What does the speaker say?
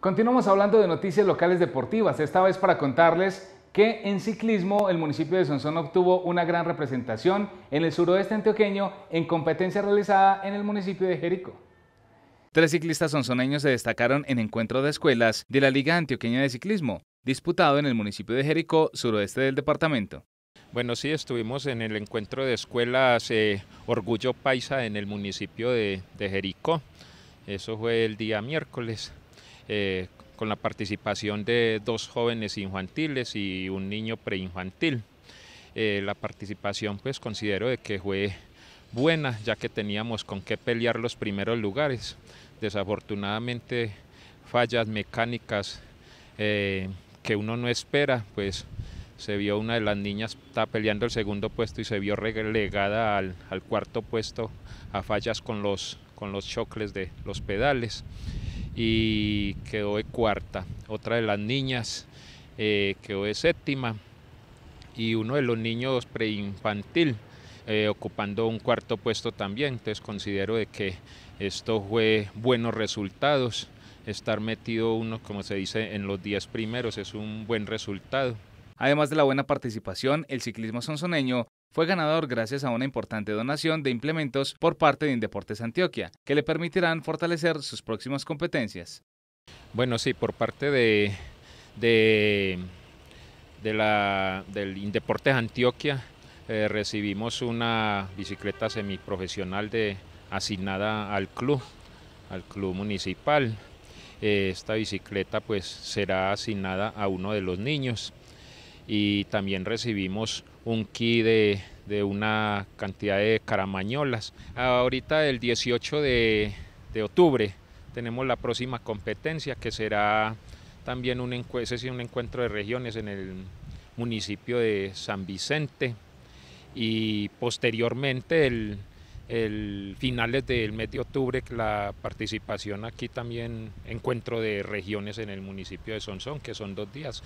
Continuamos hablando de noticias locales deportivas, esta vez para contarles que en ciclismo el municipio de Sonsón obtuvo una gran representación en el suroeste antioqueño en competencia realizada en el municipio de Jerico. Tres ciclistas sonsoneños se destacaron en encuentro de escuelas de la Liga Antioqueña de Ciclismo, disputado en el municipio de Jericó, suroeste del departamento. Bueno, sí, estuvimos en el encuentro de escuelas eh, Orgullo Paisa en el municipio de, de Jericó. Eso fue el día miércoles. Eh, con la participación de dos jóvenes infantiles y un niño preinfantil. Eh, la participación pues considero de que fue buena ya que teníamos con qué pelear los primeros lugares. Desafortunadamente fallas mecánicas eh, que uno no espera, pues se vio una de las niñas está peleando el segundo puesto y se vio relegada al, cuarto puesto a fallas con los, con los chocles de los pedales y quedó de cuarta. Otra de las niñas eh, quedó de séptima y uno de los niños preinfantil eh, ocupando un cuarto puesto también. Entonces considero de que esto fue buenos resultados. Estar metido uno, como se dice, en los días primeros es un buen resultado. Además de la buena participación, el ciclismo sonsoneño fue ganador gracias a una importante donación de implementos por parte de Indeportes Antioquia, que le permitirán fortalecer sus próximas competencias. Bueno, sí, por parte de, del Indeportes Antioquia eh, recibimos una bicicleta semiprofesional de, asignada al club, al club municipal. Eh, esta bicicleta pues será asignada a uno de los niños y también recibimos un kit de, una cantidad de caramañolas. Ahorita el 18 de, octubre tenemos la próxima competencia que será también un, un encuentro de regiones en el municipio de San Vicente y posteriormente el, finales del mes de octubre la participación aquí también encuentro de regiones en el municipio de Sonsón que son dos días